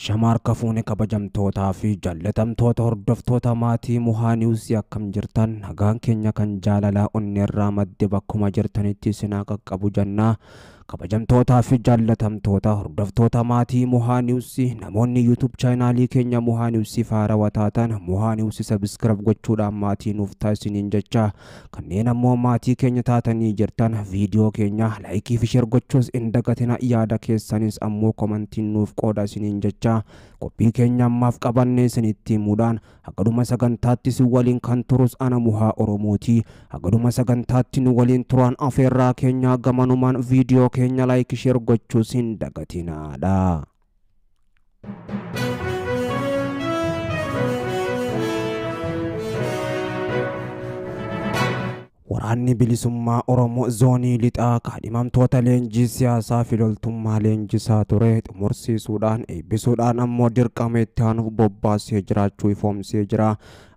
shamar Shamaar kabajam tota fi tota hordof tota mati muhani Niwuuzii akkam jirtan hagan kenya kan jalala onnee irraa madde bakkuma jirtanitti sinaa qaqqabu jannaa. kabajamtootaa fi jaallatamtoota hordoftoota maatii Mohaa Niwusii namoonni yuutuub chaanaalii keenya Mohaa Niwusii faarawaa taatan Mohaa Niwusii sabiskiraab gochuudhaan maatii nuuf taasiniin jecha kanneen ammoo maatii keenya taatanii jirtan viidiyoo keenya laayikii fi sheer gochuus hin dagatina yaada keessanis ammoo komantiin nuuf qooda isiniin jecha qophii keenya ammaaf qabannee isinitti himuudhaan hagaduma sagantaatti si waliin kan turus ana muhaa oromooti hagaduma sagantaatti waliin turan afeerraa keenya gamanumaan viidiyoo keenya laayik sheer gochuus hin dagatinaadha. Waraanni bilisummaa Oromoo zoonii lixaa kaadhimamtoota leenjii siyaasaa fi loltummaa leenjisaa ture xumursiisuudhaan eebbisuudhaan ammoo dirqama itti aanuuf bobbaasee jiraachuu ifoomsee jira.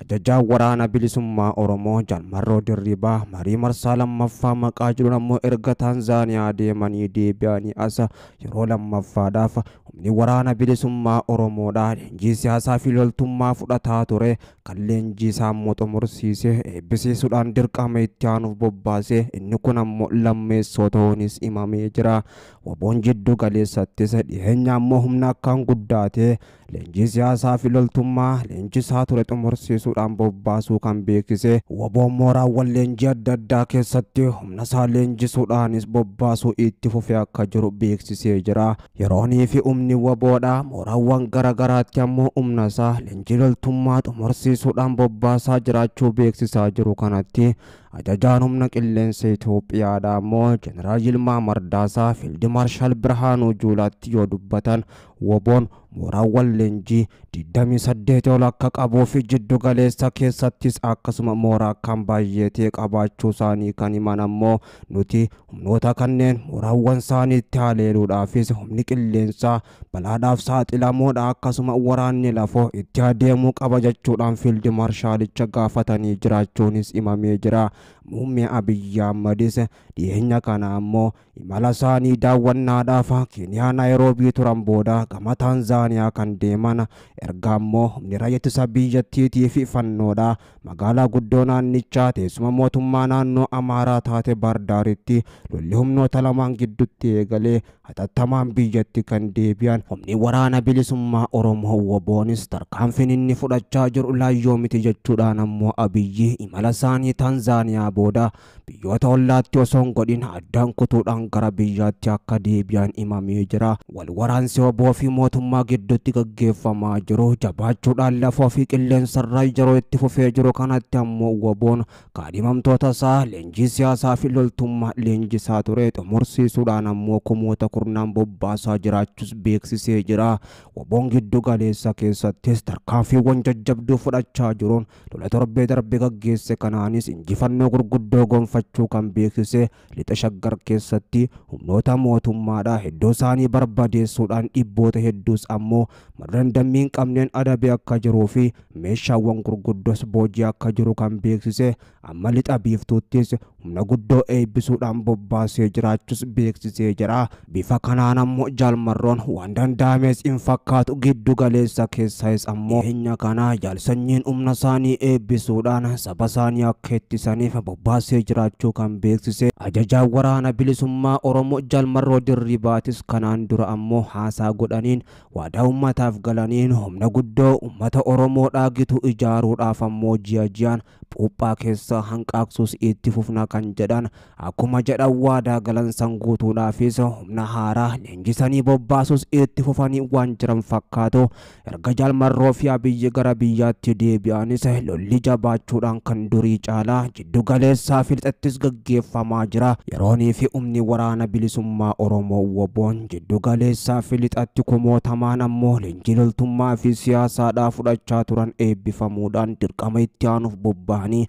Ajajaa waraana bilisummaa Oromoo Jalmarroo Dirribaa marii marsaa lammaffaa maqaa jiruun ammoo erga Taanzaaniyaa deemanii deebi'anii asa yeroo lammaffaadhaaf humni waraana bilisummaa Oromoodhaa leenjii siyaasaa fi loltummaa fudhataa ture kan leenjii isaa immoo xumursiisee eebbisiisuudhaan dirqama itti aanuuf bobbaasee inni kun ammoo lammeessoo ta'uunis himamee jira. Waboon jiddu galeessattis dhiyeenya ammoo humna akkaan guddaatee leenjis siyaasaa fi loltummaa leenjisaa ture xumursiisuudhaan bobbaasuu kan beeksise waboommoo raawwan leenjii adda addaa keessatti humna isaa leenjisuudhaanis bobbaasuu itti fufee akka jiru beeksisee jira yeroonii fi humni waboodha mooraawwan garaagaraatti ammoo humna isaa leenjii loltummaa xumursiisuudhaan bobbaasaa jiraachuu beeksisaa jiru kanatti ajajaan humna qilleensa Itoophiyaadha ammoo jeneraal Yilmaa Mardaasaa fiildi maarshaal Birhaanuu Juulaatti yoo dubbatan waboon mooraawwan leenjii 28 ol akka qabuu fi galeessa keessattis akkasuma mooraa kan baay'eetee qabaachuu isaanii kan himan ammoo nuti humnoota kanneen mooraawwan isaaniitti haleeluudhaafis humni qilleensaa balaadhaaf saaxilamoodha akkasuma waraanni lafoo itti adeemuu qaba jechuudhaan fiildi marshaalicha gaafatanii jiraachuunis himamee jira Muummee Abiyyi Ahmadis dhiyeenya kana ammoo imala isaanii daawwannaadhaaf Keeniyaa Naayiroobii turan booda gama Taanzaaniyaa kan deeman erga ammoo humni raayyaa ittisa biyyattiitii fi fannoodha magaalaa guddoo naannichaa teessuma mootummaa naannoo Amaaraa taate Baardaaritti lolli humnoota lamaan gidduutti eegalee hatattamaan biyyatti kan deebi'an humni waraana bilisummaa Oromoo woboonis tarkaanfiin inni fudhachaa jiru laayyoo miti jechuudhaan ammoo Abiyyi imala isaanii Taanzaaniyaa booda biyyoota hollaatti osoo hin godhin addaan kutuudhaan gara biyyaatti akka deebi'an himamee jira. Wal waraansi oboo fi mootummaa gidduutti gaggeeffamaa jiru jabaachuudhaan lafa ofii qilleensarraa yeroo itti fufee jiru kanatti ammoo woboon kaadhimamtoota isaa leenjii siyaasaa fi loltummaa leenjisaa ture xumursiisuudhaan ammoo kumoota kurnaan bobbaasaa jiraachuus beeksisee jira. Woboon giddu galeessa keessattis tarkaanfiiwwan jajjabduu fudhachaa jiruun lola torbee darbee gaggeesse kanaanis injifannoo gurguddaa gurguddoo gonfachuu kan beeksise lixa shaggar keessatti humnoota mootummaadha hedduu isaanii barbadeessuudhaan dhibboota hedduus ammoo marreen dammiin qabneen adabe akka jiruu fi meeshaawwan gurguddoos boojii akka jiru kan beeksise amma lixa biiftuuttis humna guddoo eebbisuudhaan bobbaasee jiraachus beeksisee jira bifa kanaan ammoo jaalmarroon waan danda'ames hin fakkaatu giddu galeessa keessaas ammoo dhiyeenya kana jaalsanyiin humna isaanii eebbisuudhaan saba isaanii akka ittisaniif baasee jiraachuu kan beeksise ajajaa waraana bilisummaa Oromoo Jalmarroo Dirribaatis kanaan dura ammoo haasaa godhaniin waadaa uummataaf galaniin humna guddoo uummata Oromoo dhaagitu ijaaruudhaaf ammoo ji'a ji'aan puuphaa keessa hanqaaqsus itti fufna kan jedhan akkuma jedhan waadaa galan san guutuudhaafis humna haaraa leenjisanii bobbaasus itti fufanii waan jiran fakkaatu erga Jalmarroo fi Abiyyi gara biyyaatti deebi'anis lolli jabaachuudhaan kan durii caalaa jiddugale qilleessaa filxattis gaggeeffamaa jira. Yeroonii fi humni waraana bilisummaa Oromoo woboon jiddu galeessaa filixatti kumootamaan ammoo leenjiloltummaa fi siyaasaadhaa fudhachaa turan eebbifamuudhaan dirqama itti aanuuf bobba'anii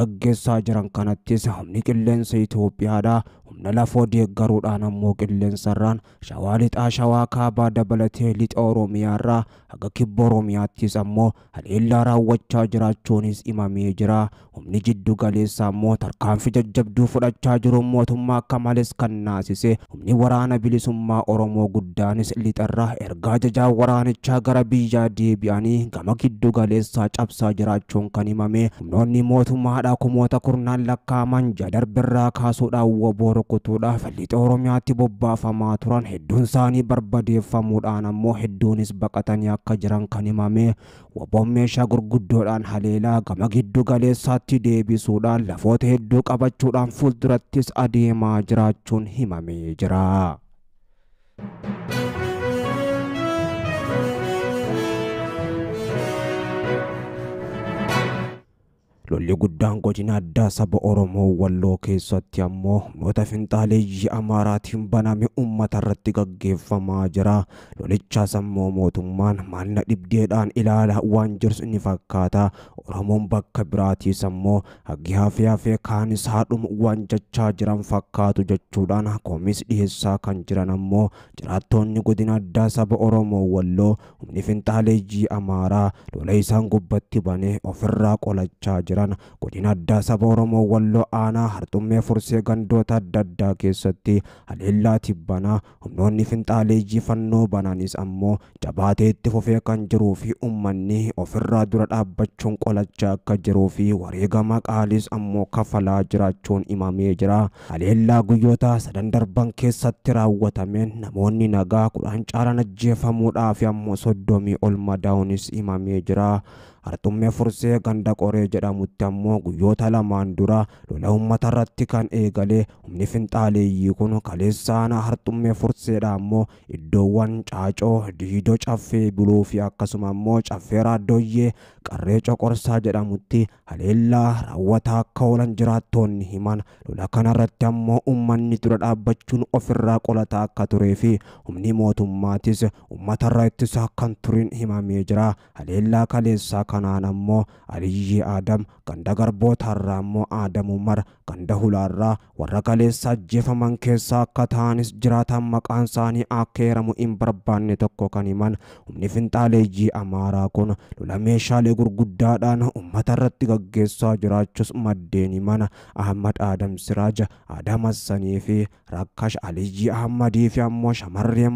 gaggeessaa jiran kanattis humni qilleensa Itoophiyaadha. humna lafoo deeggaruudhaan ammoo qilleensarraan shawaa lixaa shawaa kaabaa dabalatee lixa oromiyaarraa haga kibba oromiyaattis ammoo haleellaa raawwachaa jiraachuunis imamee jira. Humni jiddu galeessaa qaamota tarkaanfii jajjabduu fudhachaa jiru mootummaa akka malees kan naasise humni waraana bilisummaa Oromoo guddaanis lixarra ergaa jajaa waraanichaa gara biyyaa deebi'anii gama giddu galeessaa cabsaa jiraachuun kan himame humnoonni mootummaadha kumoota kurnaan lakkaaman jaha darbirraa kaasuudhaan woboo rukutuudhaaf lixa Oromiyaatti bobbaafamaa turan hedduun isaanii barbadeeffamuudhaan ammoo hedduunis baqatanii akka jiran kan himame woboon meeshaa gurguddoodhaan haleelaa gama giddu galeessaatti deebisuudhaan lafoota hedduu qabachuudhaan fuuldurattis adeemaa jiraachuun himamee jira. Lolli guddaan godina addaa saba Oromoo Walloo keessatti ammoo noota finxaalee iyyi Amaaraatiin baname uummata irratti gaggeeffamaa jira. Lolichaas ammoo mootummaan malna dhibdeedhaan ilaala waan jirus ni fakkaata. Oromoon bakka biraatiis ammoo hagi hafee hafee kaanis haadhuma waan jechaa jiran fakkaatu jechuudhaan komis dhiyeessaa kan jiran ammoo jiraattonni godina addaa saba Oromoo Walloo humni finxaalee iyyi Amaaraa lola isaan gubbatti banee ofirraa qolachaa jira. jiran godina addaa saba Oromoo Walloo aanaa harxummee fursee gandoota adda addaa keessatti haleellaa tibbanaa humnoonni finxaalee jifannoo banaanis ammoo jabaatee itti fufee kan jiruu fi uummanni ofirraa dura dhaabbachuun qolachaa akka jiruu fi wareegama qaalis ammoo kafalaa jiraachuun himamee jira. Haleellaa guyyoota sadan darban keessatti raawwatameen namoonni nagaa kudhan caalan ajjeefamuudhaaf ammoo soddomii ol madaa'uunis himamee jira. Arxummee Fursee Ganda Qoree jedhamutti ammoo guyyoota lamaan duraa lola uummata irratti kan eegalee humni finxaaleeyyii kun kaleessaan Arxummee Furseedha ammoo iddoowwan Caacoo, Diidoo Caffee Buluu fi akkasuma ammoo Caffee Raaddoyyee Qarree Coqorsaa jedhamutti haleellaa raawwataa akka oolan jiraattoonni himan lola kanarratti ammoo ummanni dura dhaabbachuun ofirraa qolataa akka turee fi humni mootummaatis uummatarra ittisaa kan turin himamee jiraa Haleellaa kaleessaa kan kanaan ammoo Aliyyi Aadam, ganda garboota irraa ammoo Aadam ganda hulaarraa warra kaleessa ajjeefaman keessaa akka ta'anis jiraatan maqaan isaanii akkeeramu hin barbaanne tokko kan himan humni finxaaleeyyii Amaaraa kun lola meeshaalee gurguddaadhaan uummata irratti gaggeessaa jiraachuus maddeen himana Ahmad Aadam Siraaja, Aadam Hassanii fi Rakkash Aliyyi Ahmadii fi ammoo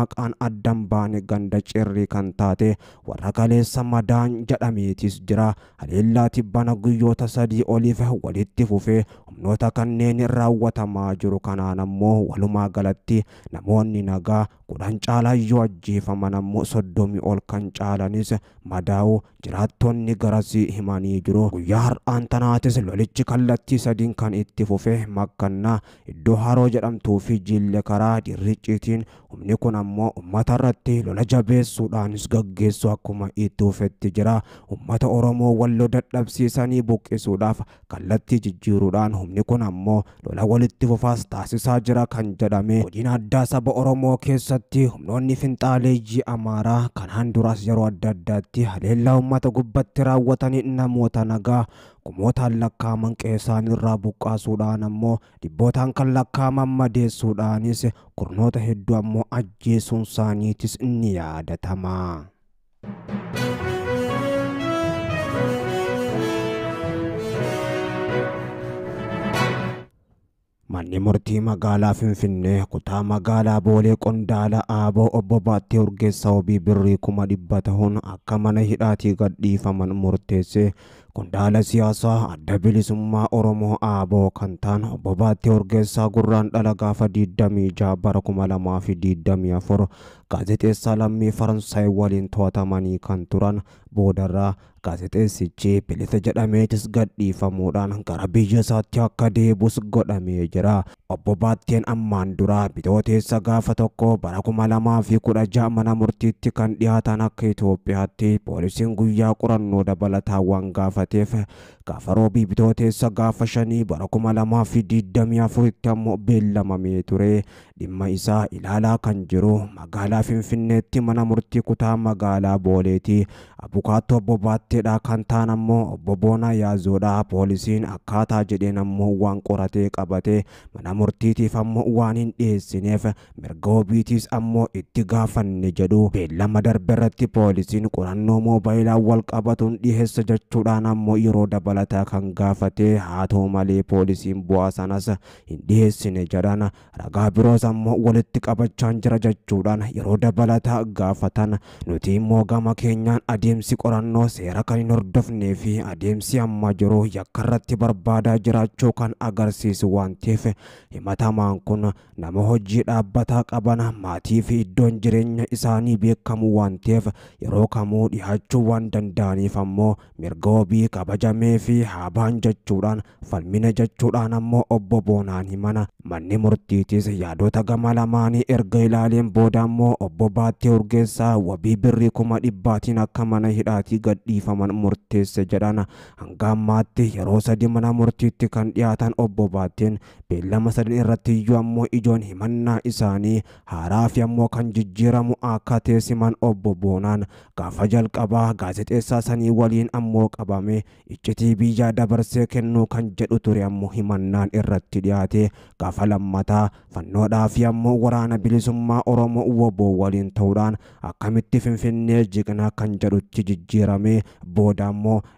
maqaan addan baane ganda cirrii kan taate warra kaleessa madaan jedhamii sadiitis jira haleellaa tibbana guyyoota sadii oliif walitti fufee humnoota kanneen raawwatamaa jiru kanaan ammoo walumaa galatti namoonni nagaa kudhan caalaa yoo ajjeefaman ammoo soddomii ol kan caalanis madaa'u jiraattonni garas himanii jiru. Guyyaa har'aan tanaatis lolichi kallattii sadiin kan itti fufe makkannaa iddoo haroo jedhamtuu fi jille karaa dirriciitiin humni kun ammoo uummata irratti lola jabeessuudhaanis gaggeessu akkuma itti hufetti jira. uummata Oromoo walloo dadhabsiisanii buqqisuudhaaf kallattii jijjiiruudhaan humni kun ammoo lola walitti fufaas taasisaa jira kan jedhame godina addaa saba Oromoo keessatti humnoonni finxaaleeyyii Amaaraa kanaan duraas yeroo adda addaatti haleellaa uummata gubbatti raawwatanii namoota nagaa kumootan lakkaaman qeessaan irraa buqqaasuudhaan ammoo dhibbootaan kan lakkaaman madeessuudhaanis kurnoota hedduu ammoo ajjeesuun isaaniitis ni yaadatama. Manni murtii magaalaa Finfinnee kutaa magaalaa Boolee Qondaala Aaboo obbo Baattee Urgeessaa Wabii birri kuma dhibba ta'uun akka mana hidhaatii gad dhiifaman murteessee Kundaala siyaasaa adda bilisummaa Oromoo Aaboo kan ta'an obbo Baatee Orgeessaa Gurraan dhala gaafa 26 bara 2024 gaazexeessaa lammii Faransaay waliin to'atamanii kan turan boodarraa gaazexeessichi bilisa jedhameetis gadhiifamuudhaan gara biyya isaatti akka deebus godhamee jira. Obbo Baatteen ammaan dura bitooteessa gaafa tokko bara 2016 mana murtiitti kan dhiyaatan akka Itoophiyaatti poolisiin guyyaa qorannoo dabalataan waan gaafa qabateef gaafa roobii bitooteessa gaafa shani bara kuma lama fi digdamii afuritti ammoo beellamamee ture dhimma isaa ilaalaa kan jiru magaalaa Finfinneetti mana murtii kutaa magaalaa Booleeti abukaattoo bobbaatteedha kan ta'an ammoo obbo Boonaa Yaazoodha poolisiin akkaataa jedheen ammoo waan qoratee qabate mana murtiitiif ammoo waan hin dhiyeessineef mirga obiitiis ammoo itti gaafanne jedhu beellama darbe irratti poolisiin qorannoo moobaayilaa wal qabatuun dhiyeessa jechuudhaan ammoo yeroo dabalataa kan gaafatee haa ta'u malee poolisiin bu'aa sanas hin dhiyeessine jedhan ragaa biroos ammoo walitti qabachaan jira jechuudhaan yeroo dabalataa gaafatan nuti immoo gama keenyaan adeemsi qorannoo seera kan hin hordofnee fi adeemsi amma jiru yakka irratti barbaadaa jiraachuu kan agarsiisu waan ta'eef himatamaan kun nama hojii dhaabbataa qaban maatii fi iddoon jireenya isaanii beekamu waan ta'eef yeroo kamuu dhihaachuu waan danda'aniif ammoo mirga wabii kabajamee fi haabaan jechuudhaan falmina jechuudhaan ammoo obbo Boonaanii mana manni murtiitis yaadota gama lamaanii erga ilaaleen booda ammoo obbo Baattee Urgeessaa wabii birrii kuma dhibbaatiin akka mana hidhaatii gadhiifaman murteesse jedhan hanga ammaatti yeroo sadi mana murtiitti kan dhiyaatan obbo Baatteen beellama sadan irratti iyyuu ammoo ijoon himannaa isaanii haaraa fi ammoo kan jijjiiramu akka teessiman obbo Boonaan gaafa jalqabaa gaazexeessaa sanii waliin ammoo qabame hojjetame biyyaa dabarsee kennuu kan jedhu ture ammoo himannaan irratti dhiyaate gaafa lammataa fannoodhaa fi ammoo waraana bilisummaa Oromoo woboo waliin akkamitti finfinnee jignaa kan jedhutti jijjiirame booda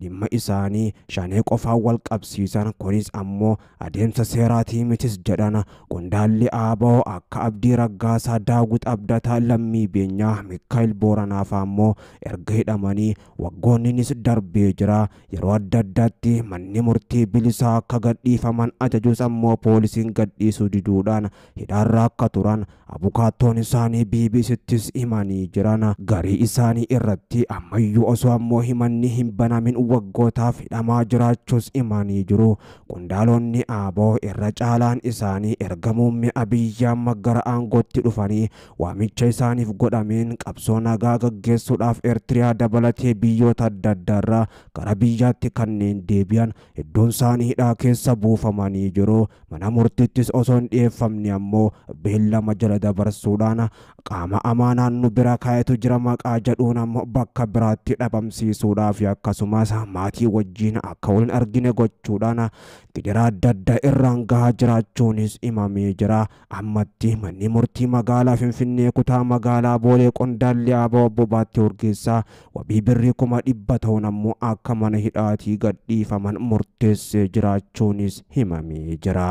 dhimma isaanii shanee qofaa wal qabsiisan kunis ammoo adeemsa seeraatii mitis jedhan qondaalli Aaboo akka Abdii Raggaasaa Daawit Abdataa Lammii Beenyaa Mikaa'el Booranaaf ammoo erga hidhamanii waggoonninis darbee jira yeroo adda addaatti manni murtii bilisaa akka gadhiifaman ajajuus ammoo poolisiin gadhiisuu diduudhaan hidhaarra akka turan abukaattoon isaanii BBC'ttis himanii jiran garii isaanii irratti ammayyuu osoo ammoo himanni hin banamin waggootaaf hidhamaa jiraachuus himanii jiru. Qondaalonni Aaboo irra caalaan isaanii erga mi'a Abiyyi amma gara aangootti dhufanii waamicha isaaniif godhameen qabsoo nagaa gaggeessuudhaaf Eertiriyaa dabalatee biyyoota adda addaa gara biyyaatti kanneen deebi'an hedduun isaanii hidhaa keessa buufamanii jiru. Mana murtiittis osoo hin dhiyeeffamne ammoo beellama jala dabarsuudhaan qaama amaanaan nu bira ka'etu jira maqaa jedhuun ammoo bakka biraatti dhabamsiisuudhaaf akkasumas maatii wajjin akka waliin argine gochuudhaan gidiraa adda addaa irraan gahaa jiraachuunis himamee jira. Ammatti manni murtii magaalaa Finfinnee kutaa magaalaa Boolee Qondaallee Aboo Abbobaatti Urgeessaa wabii birrii kuma dhibba ta'uun ammoo akka mana hidhaatii gadhiifaman murteessee jiraachuunis himamee jira.